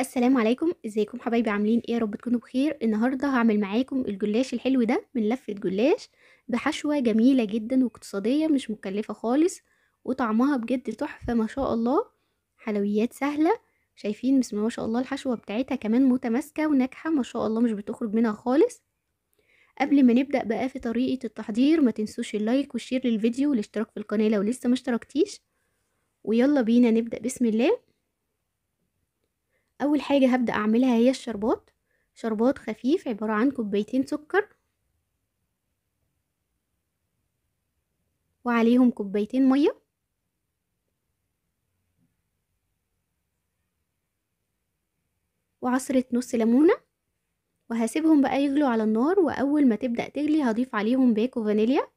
السلام عليكم ازيكم حبايبي عاملين ايه يا رب تكونوا بخير النهارده هعمل معاكم الجلاش الحلو ده من لفه جلاش بحشوه جميله جدا واقتصاديه مش مكلفه خالص وطعمها بجد تحفه ما شاء الله حلويات سهله شايفين بسم الله ما شاء الله الحشوه بتاعتها كمان متماسكه وناجحه ما شاء الله مش بتخرج منها خالص قبل ما نبدا بقى في طريقه التحضير ما تنسوش اللايك والشير للفيديو والاشتراك في القناه لو لسه ما اشتركتيش ويلا بينا نبدا بسم الله اول حاجة هبدأ اعملها هي الشربات شربات خفيف عبارة عن كوبايتين سكر وعليهم كوبايتين مية وعصرة نص ليمونة وهسيبهم بقى يغلوا على النار واول ما تبدأ تغلي هضيف عليهم باكو فانيليا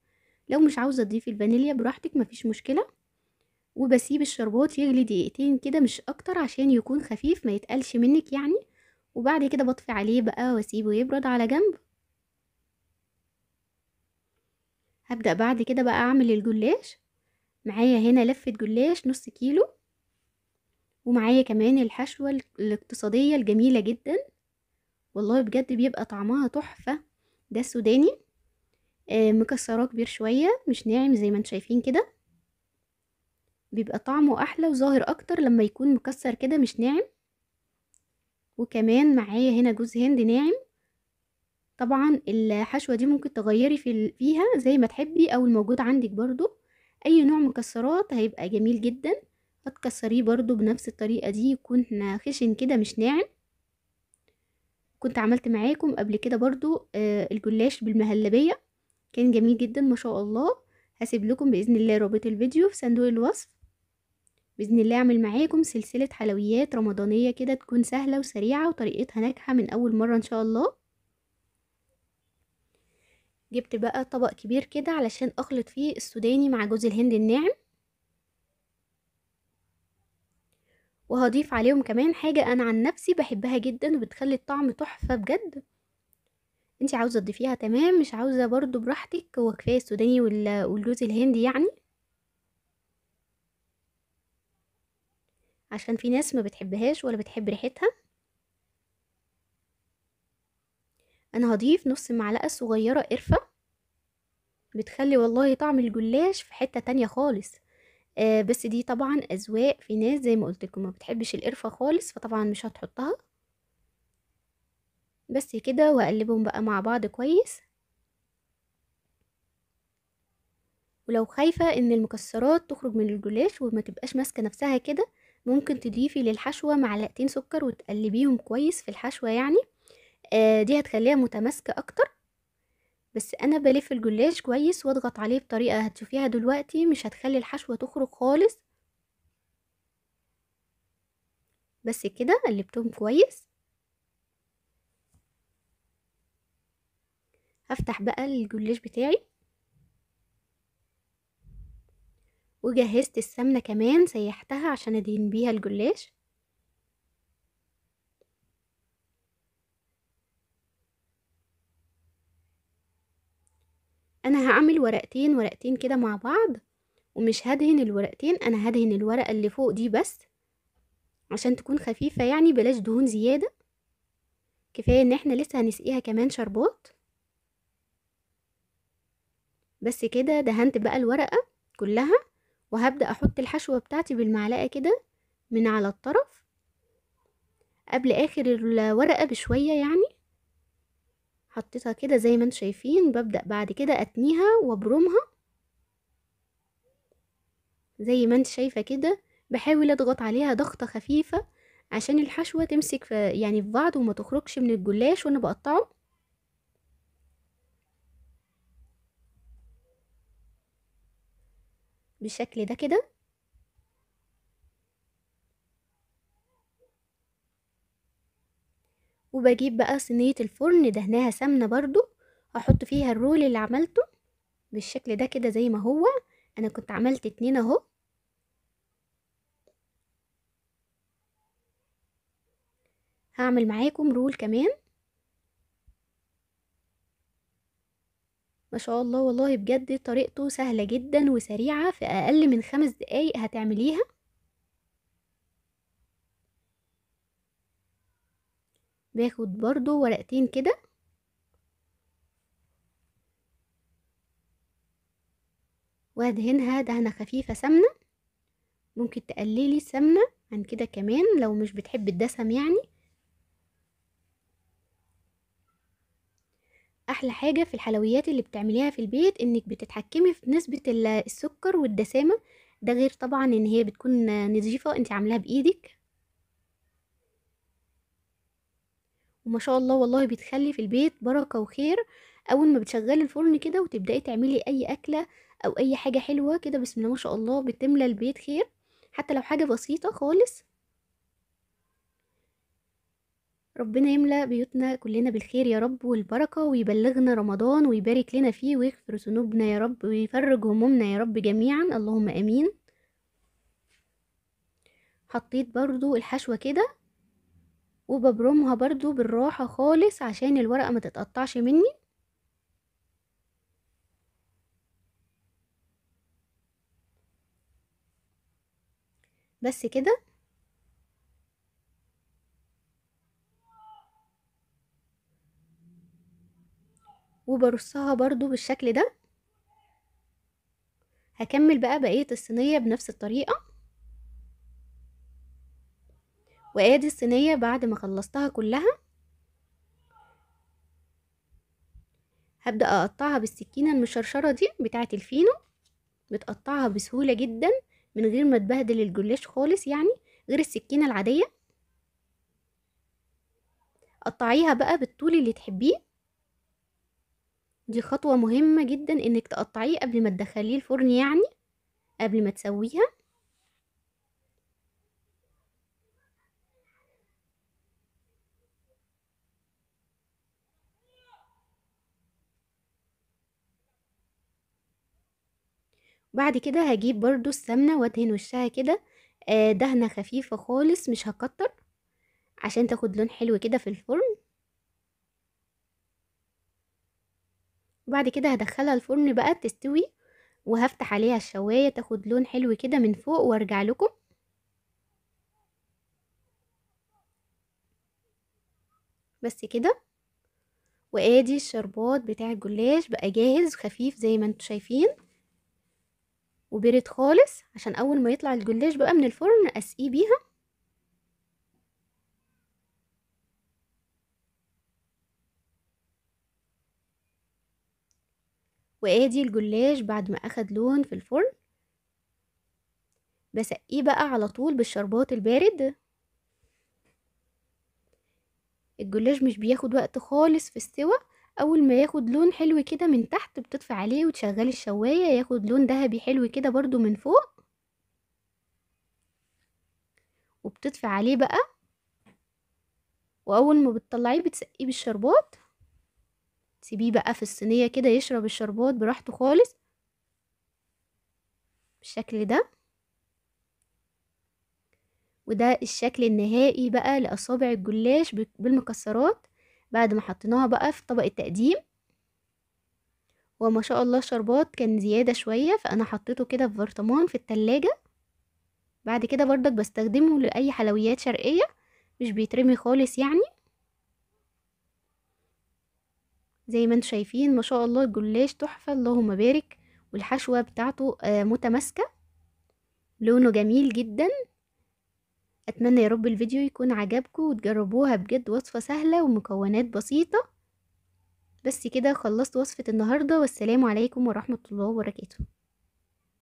لو مش عاوزة تضيفي الفانيليا براحتك مفيش مشكلة وبسيب الشربات يغلي دقيقتين كده مش اكتر عشان يكون خفيف ما يتقلش منك يعني وبعد كده بطفي عليه بقى واسيبه يبرد على جنب هبدأ بعد كده بقى اعمل الجلاش معايا هنا لفة جلاش نص كيلو ومعايا كمان الحشوة الاقتصادية الجميلة جدا والله بجد بيبقى طعمها تحفة ده السوداني آه مكسراه كبير شوية مش ناعم زي ما انتم شايفين كده بيبقى طعمه احلى وظاهر اكتر لما يكون مكسر كده مش ناعم وكمان معايا هنا جوز هند ناعم طبعا الحشوه دي ممكن تغيري في فيها زي ما تحبي او الموجود عندك برضو اي نوع مكسرات هيبقى جميل جدا هتكسريه برضو بنفس الطريقه دي يكون خشن كده مش ناعم كنت عملت معاكم قبل كده برضو آه، الجلاش بالمهلبيه كان جميل جدا ما شاء الله هسيب لكم باذن الله رابط الفيديو في صندوق الوصف باذن الله اعمل معاكم سلسله حلويات رمضانيه كده تكون سهله وسريعه وطريقتها ناجحه من اول مره ان شاء الله جبت بقى طبق كبير كده علشان اخلط فيه السوداني مع جوز الهند الناعم وهضيف عليهم كمان حاجة أنا عن نفسي بحبها جدا وبتخلي الطعم تحفة بجد انتي عاوزة تضيفيها تمام مش عاوزة برضو براحتك هو كفاية السوداني والجوز الهندي يعني عشان في ناس ما بتحبهاش ولا بتحب ريحتها انا هضيف نص معلقة صغيرة قرفة بتخلي والله طعم الجلاش في حتة تانية خالص آه بس دي طبعا اذواق في ناس زي ما قلت لكم ما بتحبش القرفة خالص فطبعا مش هتحطها بس كده واقلبهم بقى مع بعض كويس ولو خايفة ان المكسرات تخرج من الجلاش وما تبقاش ماسكة نفسها كده ممكن تضيفي للحشوة معلقتين سكر وتقلبيهم كويس في الحشوة يعني آه، دي هتخليها متماسكة أكتر بس أنا بلف الجلاش كويس واضغط عليه بطريقة هتشوفيها دلوقتي مش هتخلي الحشوة تخرج خالص بس كده قلبتهم كويس هفتح بقى الجلاش بتاعي وجهزت السمنة كمان سيحتها عشان ادهن بيها الجلاش انا هعمل ورقتين ورقتين كده مع بعض ومش هدهن الورقتين انا هدهن الورقة اللي فوق دي بس عشان تكون خفيفة يعني بلاش دهون زيادة كفاية ان احنا لسه هنسقيها كمان شربات بس كده دهنت بقى الورقة كلها وهبدأ أحط الحشوة بتاعتي بالمعلقة كده من على الطرف قبل آخر الورقة بشوية يعني حطيتها كده زي ما انتم شايفين ببدأ بعد كده أتنيها وأبرمها زي ما انت شايفة كده بحاول أضغط عليها ضغطة خفيفة عشان الحشوة تمسك في يعني في بعض وما تخرجش من الجلاش وأنا بقطعه بالشكل ده كده وبجيب بقى صينية الفرن دهناها سمنة برضو هحط فيها الرول اللي عملته بالشكل ده كده زي ما هو انا كنت عملت اتنين اهو هعمل معاكم رول كمان ما شاء الله والله بجد طريقته سهلة جدا وسريعة في أقل من خمس دقايق هتعمليها باخد برضو ورقتين كده وادهنها دهنة خفيفة سمنة ممكن تقللي السمنة عن كده كمان لو مش بتحب الدسم يعني احلى حاجه في الحلويات اللي بتعمليها في البيت انك بتتحكمي في نسبه السكر والدسامه ده غير طبعا ان هي بتكون نظيفه انت عاملاها بايدك وما شاء الله والله بتخلي في البيت بركه وخير اول ما بتشغلي الفرن كده وتبداي تعملي اي اكله او اي حاجه حلوه كده بسم الله ما شاء الله بتملى البيت خير حتى لو حاجه بسيطه خالص ربنا يملأ بيوتنا كلنا بالخير يا رب والبركة ويبلغنا رمضان ويبارك لنا فيه ويغفر ذنوبنا يا رب ويفرج همومنا يا رب جميعا اللهم امين حطيت برضو الحشوة كده وببرمها برضو بالراحة خالص عشان الورقة ما تتقطعش مني بس كده وبرصها برضو بالشكل ده هكمل بقى بقية الصينية بنفس الطريقة وادي الصينية بعد ما خلصتها كلها هبدأ اقطعها بالسكينة المشرشرة دي بتاعة الفينو بتقطعها بسهولة جدا من غير ما تبهدل الجلاش خالص يعني غير السكينة العادية قطعيها بقى بالطول اللي تحبيه دي خطوة مهمة جدا انك تقطعيه قبل ما تدخليه الفرن يعني قبل ما تسويها بعد كده هجيب برضو السمنة وادهن وشها كده آه، دهنة خفيفة خالص مش هكتر عشان تاخد لون حلو كده في الفرن وبعد كده هدخلها الفرن بقى تستوي وهفتح عليها الشواية تاخد لون حلو كده من فوق وارجع لكم بس كده وادي الشربات بتاع الجلاش بقى جاهز خفيف زي ما انتم شايفين وبرد خالص عشان اول ما يطلع الجلاش بقى من الفرن اسقيه بيها وادي الجلاش بعد ما اخد لون في الفرن بسقيه بقى على طول بالشربات البارد الجلاش مش بياخد وقت خالص في السوى اول ما ياخد لون حلو كده من تحت بتطفي عليه وتشغلي الشوايه ياخد لون ذهبي حلو كده برضو من فوق وبتطفي عليه بقى واول ما بتطلعيه بتسقيه بالشربات سيبيه بقى في الصينية كده يشرب الشربات براحته خالص بالشكل ده وده الشكل النهائي بقى لأصابع الجلاش بالمكسرات بعد ما حطيناها بقى في طبق التقديم وما شاء الله الشربات كان زيادة شوية فأنا حطيته كده في برطمان في التلاجة بعد كده بردك بستخدمه لأي حلويات شرقية مش بيترمي خالص يعني زي ما انتم شايفين ما شاء الله الجلاش تحفة اللهم بارك والحشوة بتاعته آه، متماسكة لونه جميل جدا اتمنى يا رب الفيديو يكون عجبكم وتجربوها بجد وصفة سهلة ومكونات بسيطة بس كده خلصت وصفة النهاردة والسلام عليكم ورحمة الله وبركاته